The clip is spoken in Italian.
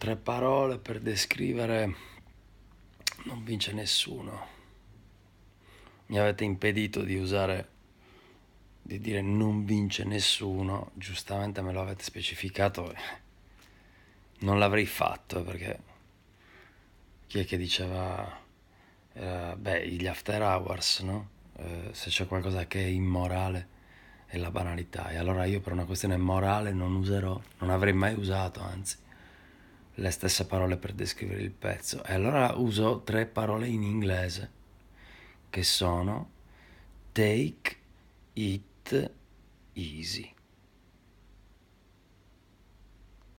tre parole per descrivere non vince nessuno. Mi avete impedito di usare, di dire non vince nessuno, giustamente me lo avete specificato, non l'avrei fatto eh, perché chi è che diceva, eh, beh, gli after hours, no? Eh, se c'è qualcosa che è immorale è la banalità e allora io per una questione morale non userò, non avrei mai usato anzi le stesse parole per descrivere il pezzo e allora uso tre parole in inglese che sono take it easy.